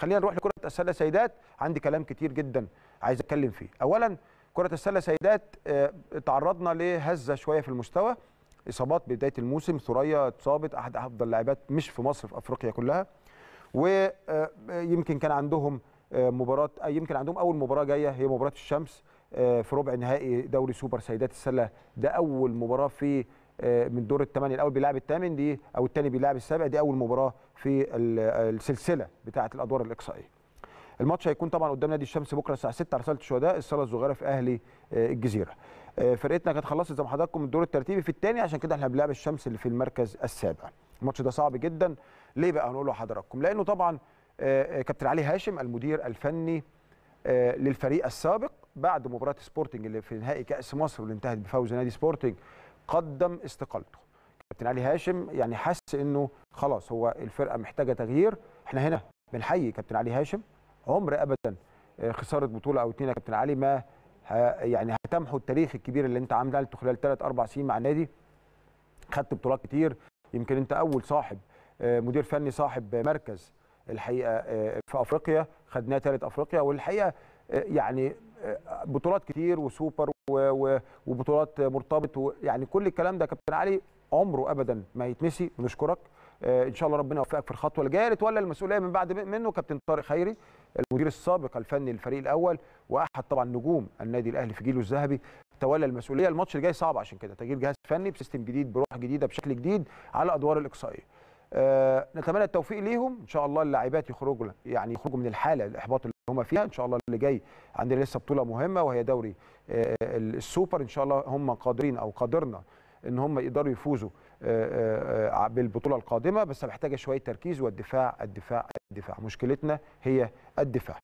خلينا نروح لكره السله سيدات عندي كلام كتير جدا عايز اتكلم فيه اولا كره السله سيدات آه، تعرضنا لهزه شويه في المستوى اصابات بدايه الموسم ثريا اتصابت احد افضل اللاعبات مش في مصر في افريقيا كلها ويمكن آه، كان عندهم آه، مباراه يمكن عندهم اول مباراه جايه هي مباراه الشمس في ربع نهائي دوري سوبر سيدات السله ده اول مباراه في آه، من دور الثمانيه الاول بيلعب الثامن دي او الثاني بيلعب السابع دي اول مباراه في السلسله بتاعه الادوار الاقصائيه. الماتش هيكون طبعا قدام نادي الشمس بكره الساعه 6 على صاله الشهداء الصاله الصغيره في اهلي آه، الجزيره. آه، فرقتنا كانت خلصت زي ما حضراتكم الدور الترتيبي في الثاني عشان كده احنا بنلعب الشمس اللي في المركز السابع. الماتش ده صعب جدا ليه بقى هنقوله لحضراتكم؟ لانه طبعا كابتن علي هاشم المدير الفني للفريق السابق بعد مباراه سبورتنج اللي في نهائي كاس مصر واللي انتهت بفوز نادي سبورتنج قدم استقالته كابتن علي هاشم يعني حس انه خلاص هو الفرقه محتاجه تغيير احنا هنا بنحيي كابتن علي هاشم عمر ابدا آه، خساره بطوله او اتنين يا كابتن علي ما يعني هتمحو التاريخ الكبير اللي انت عملته خلال ثلاث اربع سنين مع النادي خدت بطولات كتير يمكن انت اول صاحب آه، مدير فني صاحب مركز الحقيقه آه، في افريقيا خدناه ثالث افريقيا والحقيقه يعني بطولات كتير وسوبر وبطولات مرتبط يعني كل الكلام ده كابتن علي عمره ابدا ما يتنسي بنشكرك آه، ان شاء الله ربنا يوفقك في الخطوه الجايه اللي تولى المسؤوليه من بعد منه كابتن طارق خيري المدير السابق الفني للفريق الاول واحد طبعا نجوم النادي الاهلي في جيله الذهبي تولى المسؤوليه الماتش الجاي صعب عشان كده تغيير جهاز فني بسيستم جديد بروح جديده بشكل جديد على ادوار الاقصائيه آه نتمنى التوفيق ليهم ان شاء الله اللاعبات يخرجوا يعني يخرجوا من الحاله الاحباط اللي هم فيها ان شاء الله اللي جاي عندنا لسه بطوله مهمه وهي دوري آه السوبر ان شاء الله هم قادرين او قادرنا ان هم يقدروا يفوزوا آه, آه، بالبطوله القادمه بس محتاجه شويه تركيز والدفاع الدفاع الدفاع مشكلتنا هي الدفاع